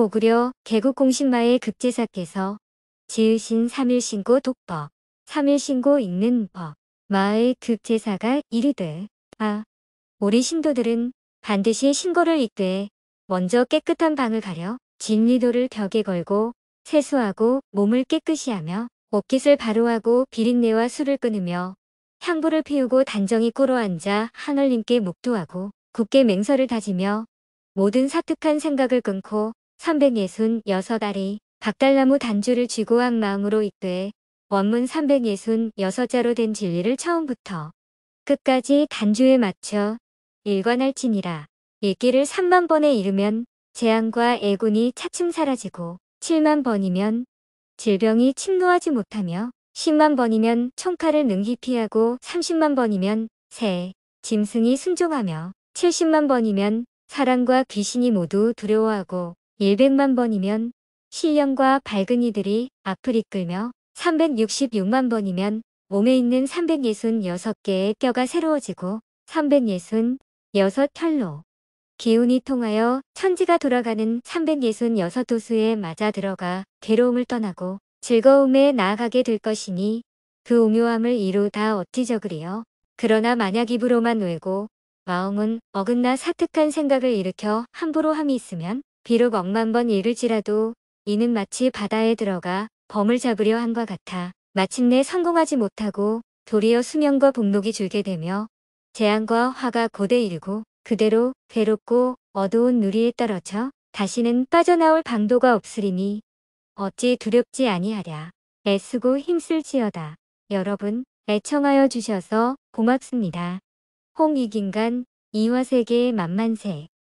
고구려 개국공신마의 급제사께서 지으신 삼일신고 독법, 삼일신고 읽는 법, 마의 급제사가 이르되 아, 우리 신도들은 반드시 신고를 읽되 먼저 깨끗한 방을 가려 진리도를 벽에 걸고 세수하고 몸을 깨끗이 하며 옷깃을 바로하고 비린내와 술을 끊으며 향부를 피우고 단정히 꿇어앉아 하늘님께 묵도하고 굳게 맹서를 다지며 모든 사특한 생각을 끊고 366알이 박달나무 단주를 쥐고한 마음으로 이되 원문 366자로 된 진리를 처음부터 끝까지 단주에 맞춰 일관할지니라. 읽기를 3만 번에 이르면 재앙과 애군이 차츰 사라지고 7만 번이면 질병이 침노하지 못하며 10만 번이면 총칼을 능히 피하고 30만 번이면 새, 짐승이 순종하며 70만 번이면 사랑과 귀신이 모두 두려워하고 100만 번이면 신령과 밝은 이들이 앞을 이끌며 366만 번이면 몸에 있는 366개의 뼈가 새로워지고 366 혈로 기운이 통하여 천지가 돌아가는 366 도수에 맞아 들어가 괴로움을 떠나고 즐거움에 나아가게 될 것이니 그 오묘함을 이루 다어찌적 그리요. 그러나 만약 입으로만 놀고 마음은 어긋나 사특한 생각을 일으켜 함부로 함이 있으면 비록 억만 번 이르지라도 이는 마치 바다에 들어가 범을 잡으려 한 것 같아 마침내 성공하지 못하고 도리어 수명과 복록이 줄게 되며 재앙과 화가 고대 일고 그대로 괴롭고 어두운 누리에 떨어져 다시는 빠져나올 방도가 없으리니 어찌 두렵지 아니하랴. 애쓰고 힘쓸지어다. 여러분 애청하여 주셔서 고맙습니다. 홍익인간 이화세계 만만세